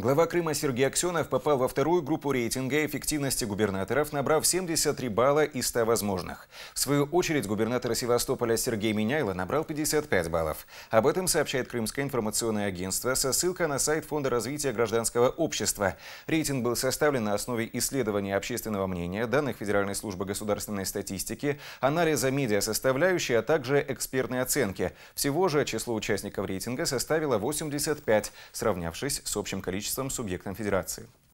Глава Крыма Сергей Аксенов попал во вторую группу рейтинга эффективности губернаторов, набрав 73 балла из 100 возможных. В свою очередь губернатора Севастополя Сергей Миняйло набрал 55 баллов. Об этом сообщает Крымское информационное агентство со ссылкой на сайт Фонда развития гражданского общества. Рейтинг был составлен на основе исследования общественного мнения, данных Федеральной службы государственной статистики, анализа медиасоставляющей, а также экспертной оценки. Всего же число участников рейтинга составило 85, сравнявшись с общим количеством юридическим субъектом Федерации.